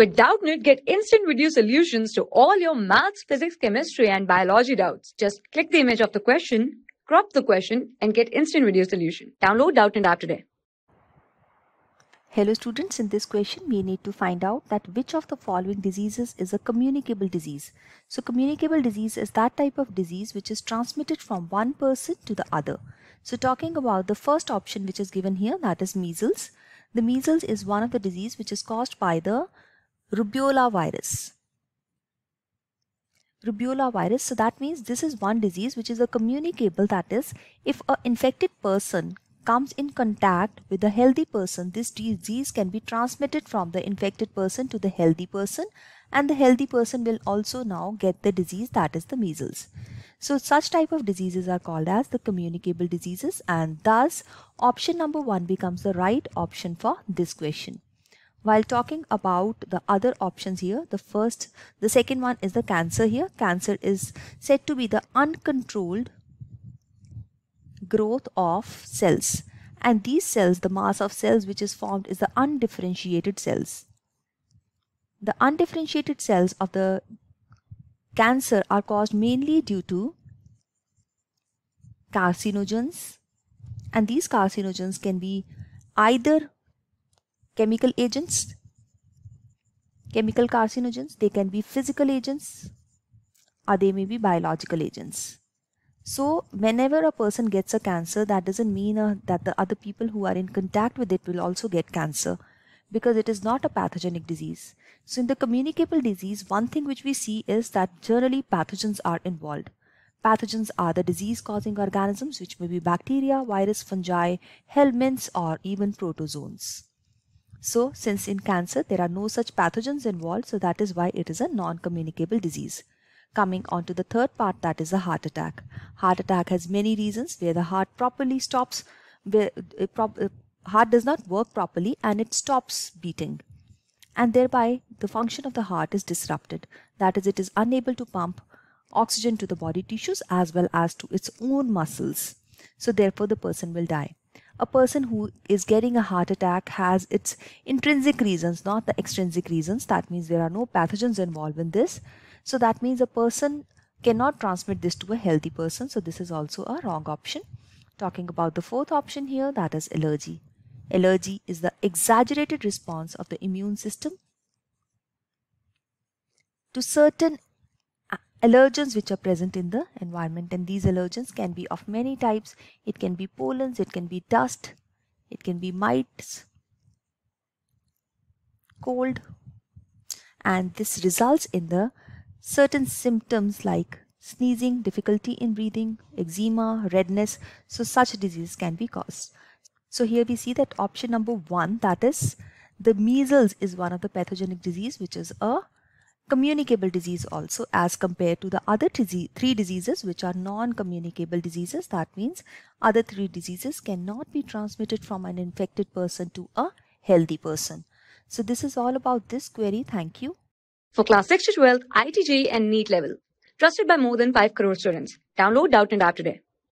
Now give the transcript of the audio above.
With Doubtnit, get instant video solutions to all your maths, physics, chemistry, and biology doubts. Just click the image of the question, crop the question, and get instant video solution. Download Doubtnit app today. Hello students, in this question we need to find out that which of the following diseases is a communicable disease. So communicable disease is that type of disease which is transmitted from one person to the other. So talking about the first option which is given here that is measles. The measles is one of the disease which is caused by the rubella virus. Rubella virus, so that means this is one disease which is a communicable, that is, if a infected person comes in contact with a healthy person, this disease can be transmitted from the infected person to the healthy person and the healthy person will also now get the disease that is the measles. So such type of diseases are called as the communicable diseases and thus option number 1 becomes the right option for this question. While talking about the other options here, the first, the second one is the cancer here. Cancer is said to be the uncontrolled growth of cells. And these cells, the mass of cells which is formed is the undifferentiated cells. The undifferentiated cells of the cancer are caused mainly due to carcinogens and these carcinogens can be either chemical agents, chemical carcinogens, they can be physical agents or they may be biological agents. So whenever a person gets a cancer, that doesn't mean uh, that the other people who are in contact with it will also get cancer because it is not a pathogenic disease. So in the communicable disease, one thing which we see is that generally pathogens are involved. Pathogens are the disease causing organisms which may be bacteria, virus, fungi, helminths or even protozoans. So since in cancer there are no such pathogens involved, so that is why it is a non-communicable disease. Coming on to the third part that is a heart attack. Heart attack has many reasons where the heart properly stops, where, uh, uh, heart does not work properly and it stops beating. And thereby the function of the heart is disrupted. That is it is unable to pump oxygen to the body tissues as well as to its own muscles. So therefore the person will die a person who is getting a heart attack has its intrinsic reasons, not the extrinsic reasons. That means there are no pathogens involved in this. So that means a person cannot transmit this to a healthy person. So this is also a wrong option. Talking about the fourth option here, that is allergy. Allergy is the exaggerated response of the immune system to certain allergens which are present in the environment and these allergens can be of many types it can be pollens it can be dust it can be mites cold and this results in the certain symptoms like sneezing difficulty in breathing eczema redness so such diseases can be caused so here we see that option number 1 that is the measles is one of the pathogenic disease which is a communicable disease also as compared to the other three diseases which are non-communicable diseases. That means other three diseases cannot be transmitted from an infected person to a healthy person. So this is all about this query. Thank you. For class 6 to 12, ITJ and NEET level. Trusted by more than 5 crore students. Download Doubt and App today.